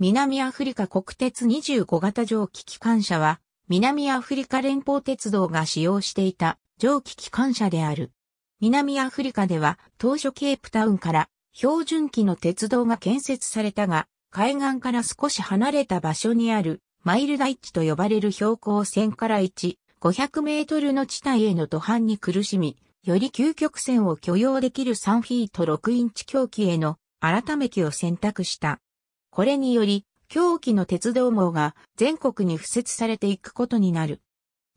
南アフリカ国鉄25型蒸気機関車は、南アフリカ連邦鉄道が使用していた蒸気機関車である。南アフリカでは当初ケープタウンから標準機の鉄道が建設されたが、海岸から少し離れた場所にあるマイル大地と呼ばれる標高1000から1、500メートルの地帯への途半に苦しみ、より究極線を許容できる3フィート6インチ狂気への改め機を選択した。これにより、狂気の鉄道網が全国に付設されていくことになる。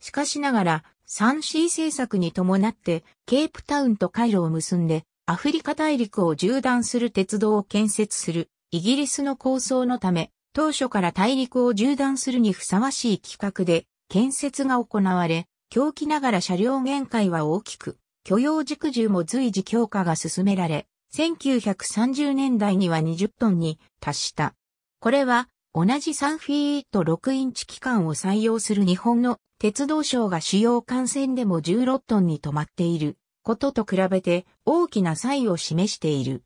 しかしながら、3C 政策に伴って、ケープタウンとカイロを結んで、アフリカ大陸を縦断する鉄道を建設する、イギリスの構想のため、当初から大陸を縦断するにふさわしい企画で、建設が行われ、狂気ながら車両限界は大きく、許容軸重も随時強化が進められ、1930年代には20トンに達した。これは同じ3フィート6インチ機関を採用する日本の鉄道省が主要幹線でも16トンに止まっていることと比べて大きな差異を示している。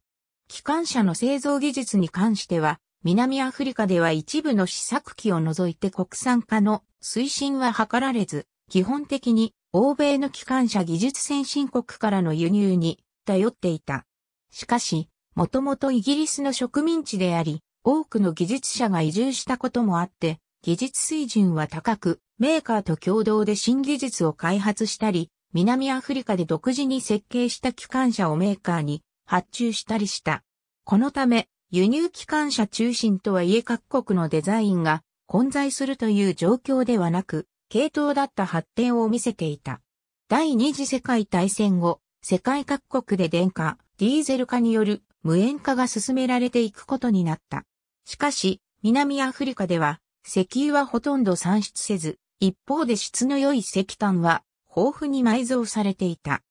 機関車の製造技術に関しては南アフリカでは一部の試作機を除いて国産化の推進は図られず、基本的に欧米の機関車技術先進国からの輸入に頼っていた。しかし、もともとイギリスの植民地であり、多くの技術者が移住したこともあって、技術水準は高く、メーカーと共同で新技術を開発したり、南アフリカで独自に設計した機関車をメーカーに発注したりした。このため、輸入機関車中心とはいえ各国のデザインが混在するという状況ではなく、系統だった発展を見せていた。第二次世界大戦後、世界各国で電化、ディーゼル化による無塩化が進められていくことになった。しかし、南アフリカでは、石油はほとんど産出せず、一方で質の良い石炭は豊富に埋蔵されていた。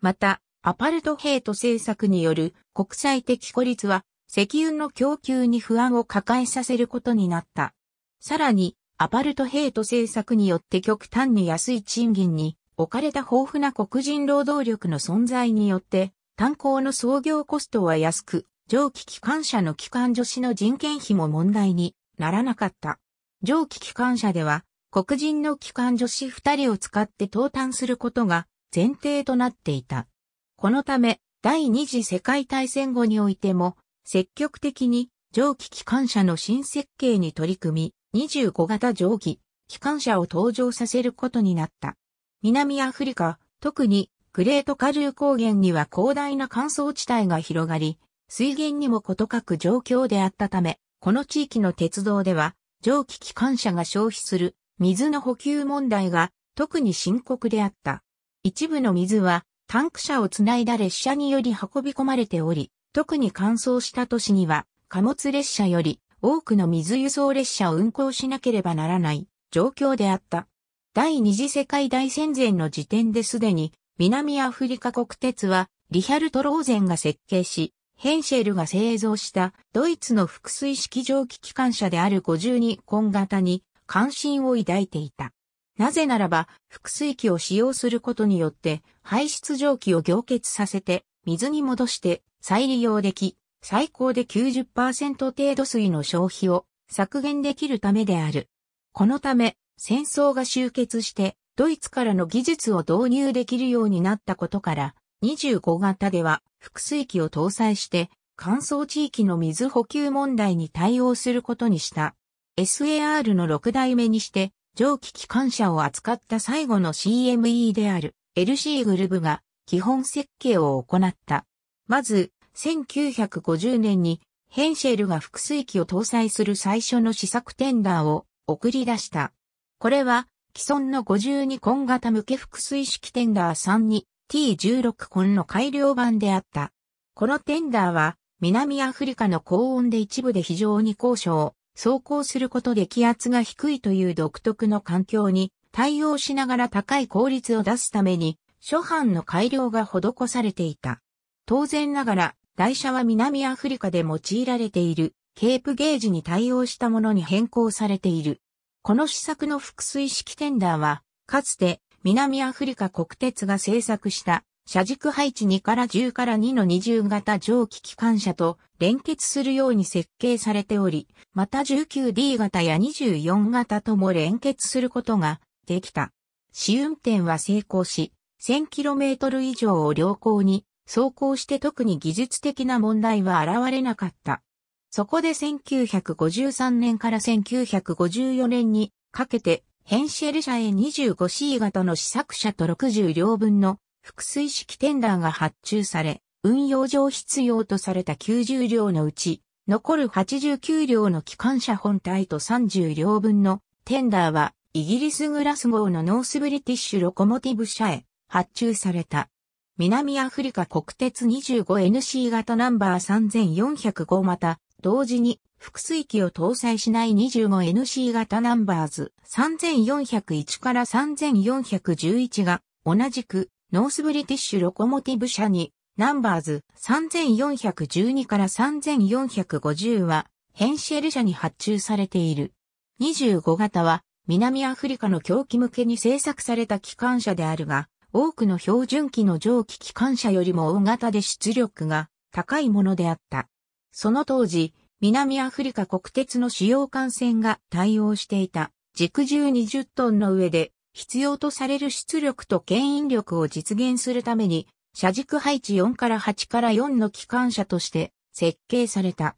また、アパルトヘイト政策による国際的孤立は石油の供給に不安を抱えさせることになった。さらに、アパルトヘイト政策によって極端に安い賃金に置かれた豊富な黒人労働力の存在によって炭鉱の創業コストは安く、蒸気機関車の機関助士の人件費も問題にならなかった。蒸気機関車では、黒人の機関助士二人を使って投炭することが前提となっていた。このため、第二次世界大戦後においても、積極的に蒸気機関車の新設計に取り組み、25型蒸気機関車を登場させることになった。南アフリカ、特にグレート下流高原には広大な乾燥地帯が広がり、水源にもことかく状況であったため、この地域の鉄道では、蒸気機関車が消費する水の補給問題が特に深刻であった。一部の水はタンク車をつないだ列車により運び込まれており、特に乾燥した都市には貨物列車より多くの水輸送列車を運行しなければならない状況であった。第二次世界大戦前の時点ですでに南アフリカ国鉄は、リヒャルト・ローゼンが設計し、ヘンシェルが製造したドイツの複水式蒸気機関車である52ン型に関心を抱いていた。なぜならば、複水機を使用することによって、排出蒸気を凝結させて、水に戻して再利用でき、最高で90%程度水の消費を削減できるためである。このため、戦争が終結してドイツからの技術を導入できるようになったことから、25型では複数機を搭載して乾燥地域の水補給問題に対応することにした。SAR の6代目にして蒸気機関車を扱った最後の CME である LC グルブが基本設計を行った。まず、1950年にヘンシェルが複数機を搭載する最初の試作テンダーを送り出した。これは既存の52ン型向け複水式テンダー3に T16 ンの改良版であった。このテンダーは南アフリカの高温で一部で非常に高所走行することで気圧が低いという独特の環境に対応しながら高い効率を出すために、初版の改良が施されていた。当然ながら、台車は南アフリカで用いられているケープゲージに対応したものに変更されている。この施策の複水式テンダーは、かつて南アフリカ国鉄が製作した車軸配置2から10から2の二重型蒸気機関車と連結するように設計されており、また 19D 型や24型とも連結することができた。試運転は成功し、1000km 以上を良好に走行して特に技術的な問題は現れなかった。そこで1953年から1954年にかけてヘンシェル社へ 25C 型の試作車と60両分の複水式テンダーが発注され、運用上必要とされた90両のうち、残る89両の機関車本体と30両分のテンダーは、イギリスグラス号のノースブリティッシュロコモティブ社へ発注された。南アフリカ国鉄 25NC 型ナンバー3405また同時に複数機を搭載しない 25NC 型ナンバーズ3401から3411が同じくノースブリティッシュロコモティブ社にナンバーズ3412から3450はヘンシェル社に発注されている。25型は南アフリカの狂気向けに製作された機関車であるが、多くの標準機の蒸気機関車よりも大型で出力が高いものであった。その当時、南アフリカ国鉄の主要幹線が対応していた、軸重20トンの上で、必要とされる出力と牽引力を実現するために、車軸配置4から8から4の機関車として設計された。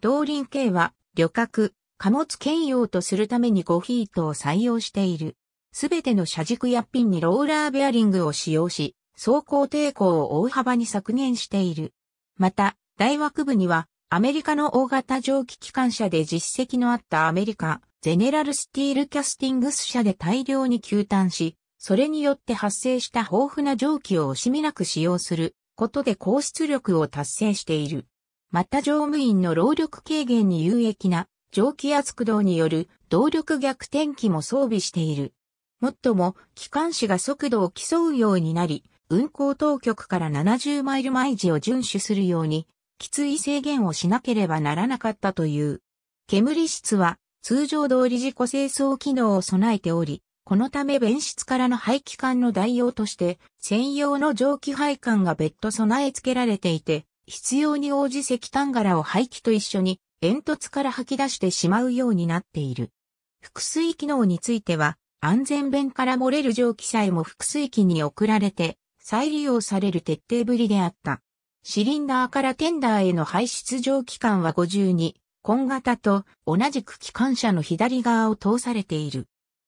動輪系は旅客、貨物兼用とするために5フィートを採用している。すべての車軸やピンにローラーベアリングを使用し、走行抵抗を大幅に削減している。また、大枠部にはアメリカの大型蒸気機関車で実績のあったアメリカ、ゼネラルスティールキャスティングス社で大量に吸炭し、それによって発生した豊富な蒸気を惜しみなく使用することで高出力を達成している。また乗務員の労力軽減に有益な蒸気圧駆動による動力逆転機も装備している。もっとも、機関士が速度を競うようになり、運行当局から70マイル毎時を遵守するようにきつい制限をしなければならなかったという。煙室は通常通り自己清掃機能を備えており、このため便室からの排気管の代用として専用の蒸気配管が別途備え付けられていて、必要に応じ石炭柄を排気と一緒に煙突から吐き出してしまうようになっている。腹水機能については、安全弁から漏れる蒸気さえも腹水機に送られて、再利用される徹底ぶりであった。シリンダーからテンダーへの排出上機関は52、今型と同じく機関車の左側を通されている。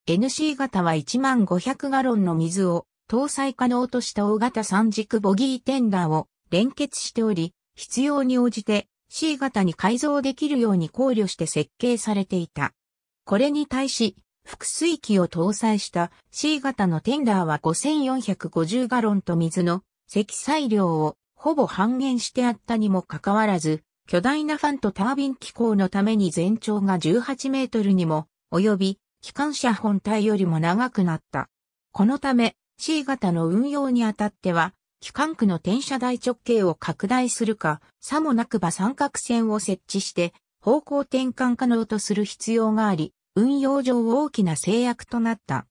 NC 型は1500ガロンの水を搭載可能とした大型三軸ボギーテンダーを連結しており、必要に応じて C 型に改造できるように考慮して設計されていた。これに対し、複水器を搭載した C 型のテンダーは5450ガロンと水の積載量をほぼ半減してあったにもかかわらず、巨大なファンとタービン機構のために全長が18メートルにも及び、機関車本体よりも長くなった。このため、C 型の運用にあたっては、機関区の転車台直径を拡大するか、さもなくば三角線を設置して、方向転換可能とする必要があり、運用上大きな制約となった。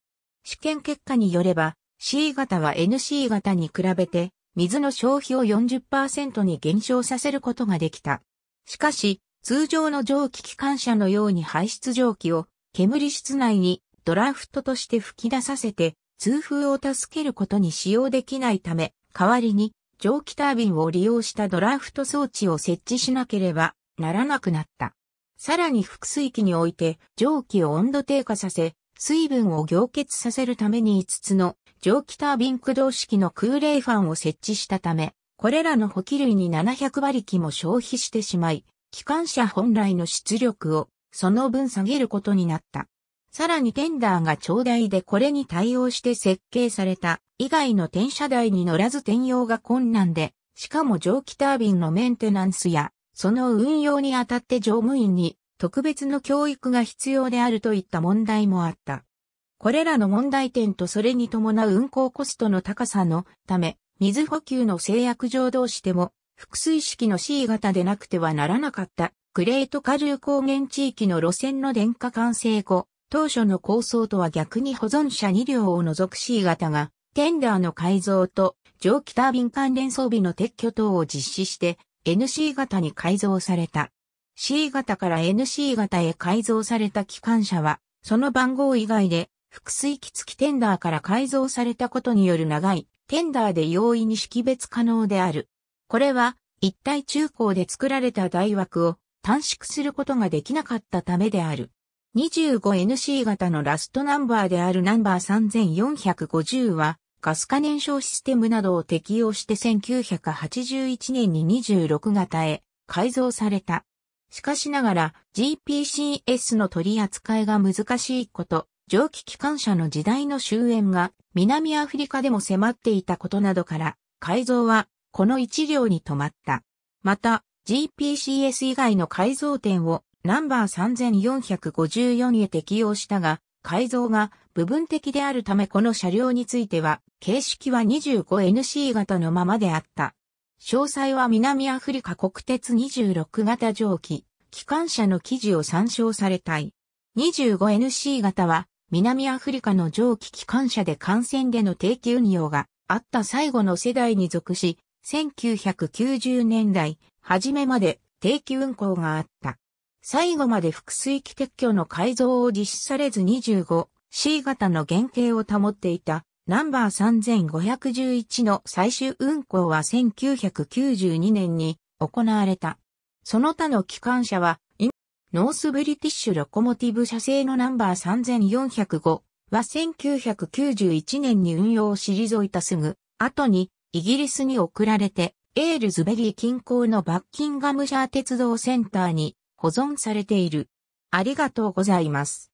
試験結果によれば、C 型は NC 型に比べて、水の消費を40%に減少させることができた。しかし、通常の蒸気機関車のように排出蒸気を煙室内にドラフトとして吹き出させて通風を助けることに使用できないため、代わりに蒸気タービンを利用したドラフト装置を設置しなければならなくなった。さらに腹水器において蒸気を温度低下させ、水分を凝結させるために5つの蒸気タービン駆動式の空冷ファンを設置したため、これらの補給類に700馬力も消費してしまい、機関車本来の出力をその分下げることになった。さらにテンダーが長大でこれに対応して設計された以外の転車台に乗らず転用が困難で、しかも蒸気タービンのメンテナンスや、その運用にあたって乗務員に特別の教育が必要であるといった問題もあった。これらの問題点とそれに伴う運行コストの高さのため、水補給の制約上どうしても、複水式の C 型でなくてはならなかった、グレート下流高原地域の路線の電化完成後、当初の構想とは逆に保存者2両を除く C 型が、テンダーの改造と蒸気タービン関連装備の撤去等を実施して、NC 型に改造された。C 型から NC 型へ改造された機関車は、その番号以外で、複水機付きテンダーから改造されたことによる長い、テンダーで容易に識別可能である。これは、一体中高で作られた大枠を短縮することができなかったためである。25NC 型のラストナンバーであるナンバー3450は、ガス化燃焼システムなどを適用して1981年に26型へ改造された。しかしながら GPCS の取り扱いが難しいこと、蒸気機関車の時代の終焉が南アフリカでも迫っていたことなどから、改造はこの一両に止まった。また、GPCS 以外の改造点をナンバー3454へ適用したが、改造が部分的であるためこの車両については、形式は 25NC 型のままであった。詳細は南アフリカ国鉄26型蒸気、機関車の記事を参照されたい。25NC 型は、南アフリカの蒸気機関車で幹線での定期運用があった最後の世代に属し、1990年代、初めまで定期運行があった。最後まで複水機撤去の改造を実施されず 25C 型の原型を保っていたナンバー3511の最終運行は1992年に行われた。その他の機関車は、ノースブリティッシュロコモティブ社製のナンバー3405は1991年に運用を退いたすぐ、後にイギリスに送られて、エールズベリー近郊のバッキンガムシャー鉄道センターに保存されている。ありがとうございます。